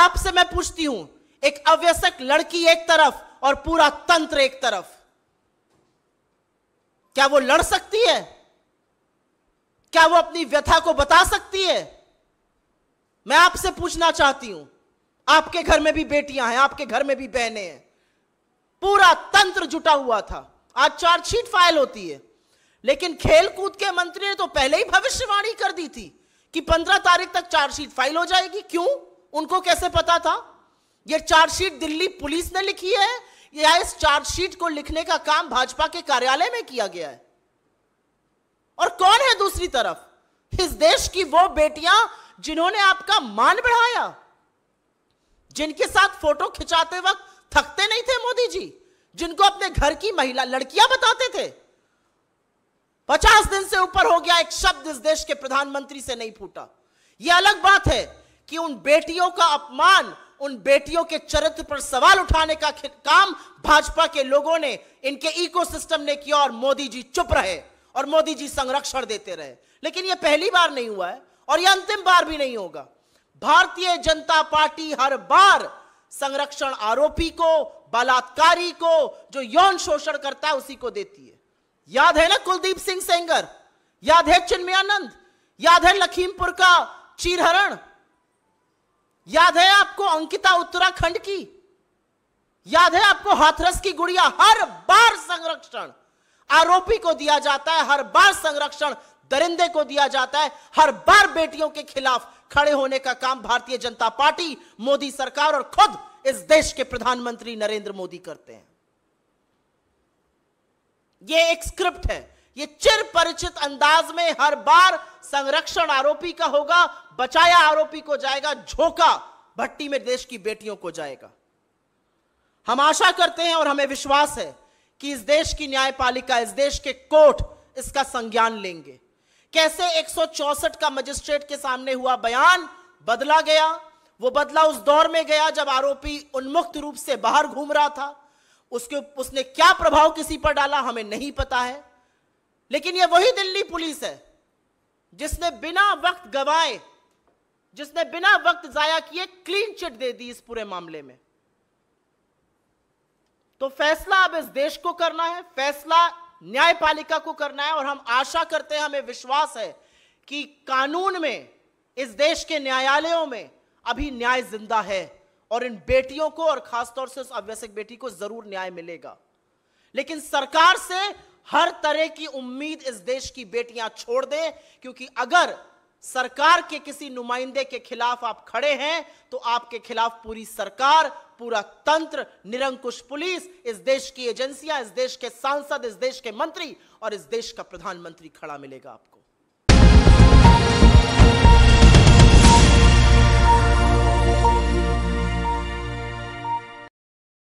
आपसे मैं पूछती हूं एक अव्यसक लड़की एक तरफ और पूरा तंत्र एक तरफ क्या वो लड़ सकती है क्या वो अपनी व्यथा को बता सकती है मैं आपसे पूछना चाहती हूं आपके घर में भी बेटियां हैं आपके घर में भी बहनें हैं पूरा तंत्र जुटा हुआ था आज चार्जशीट फाइल होती है लेकिन खेलकूद के मंत्री ने तो पहले ही भविष्यवाणी कर दी थी कि पंद्रह तारीख तक चार्जशीट फाइल हो जाएगी क्यों उनको कैसे पता था यह चार्जशीट दिल्ली पुलिस ने लिखी है या इस चार्जशीट को लिखने का काम भाजपा के कार्यालय में किया गया है और कौन है दूसरी तरफ इस देश की वो बेटियां जिन्होंने आपका मान बढ़ाया जिनके साथ फोटो खिंचाते वक्त थकते नहीं थे मोदी जी जिनको अपने घर की महिला लड़कियां बताते थे पचास दिन से ऊपर हो गया एक शब्द इस देश के प्रधानमंत्री से नहीं फूटा यह अलग बात है कि उन बेटियों का अपमान उन बेटियों के चरित्र पर सवाल उठाने का काम भाजपा के लोगों ने इनके इकोसिस्टम ने किया और मोदी जी चुप रहे और मोदी जी संरक्षण देते रहे लेकिन यह पहली बार नहीं हुआ है और यह अंतिम बार भी नहीं होगा भारतीय जनता पार्टी हर बार संरक्षण आरोपी को बलात्कारी को जो यौन शोषण करता है उसी को देती है याद है ना कुलदीप सिंह सेंगर याद है चिन्मयानंद याद है लखीमपुर का चीरहरण याद है आपको अंकिता उत्तराखंड की याद है आपको हाथरस की गुड़िया हर बार संरक्षण आरोपी को दिया जाता है हर बार संरक्षण दरिंदे को दिया जाता है हर बार बेटियों के खिलाफ खड़े होने का काम भारतीय जनता पार्टी मोदी सरकार और खुद इस देश के प्रधानमंत्री नरेंद्र मोदी करते हैं यह एक स्क्रिप्ट है यह चिर परिचित अंदाज में हर बार संरक्षण आरोपी का होगा बचाया आरोपी को जाएगा झोंका भट्टी में देश की बेटियों को जाएगा हम आशा करते हैं और हमें विश्वास है कि इस देश की न्यायपालिका इस देश के कोर्ट इसका संज्ञान लेंगे कैसे 164 का मजिस्ट्रेट के सामने हुआ बयान बदला गया वो बदला उस दौर में गया जब आरोपी उन्मुक्त रूप से बाहर घूम रहा था उसके उसने क्या प्रभाव किसी पर डाला हमें नहीं पता है लेकिन ये वही दिल्ली पुलिस है जिसने बिना वक्त गवाए जिसने बिना वक्त जाया किए क्लीन चिट दे दी इस पूरे मामले में तो फैसला अब इस देश को करना है फैसला न्यायपालिका को करना है और हम आशा करते हैं हमें विश्वास है कि कानून में इस देश के न्यायालयों में अभी न्याय जिंदा है और इन बेटियों को और खासतौर से उस अव्यसक बेटी को जरूर न्याय मिलेगा लेकिन सरकार से हर तरह की उम्मीद इस देश की बेटियां छोड़ दें क्योंकि अगर सरकार के किसी नुमाइंदे के खिलाफ आप खड़े हैं तो आपके खिलाफ पूरी सरकार पूरा तंत्र निरंकुश पुलिस इस देश की एजेंसियां इस देश के सांसद इस देश के मंत्री और इस देश का प्रधानमंत्री खड़ा मिलेगा आपको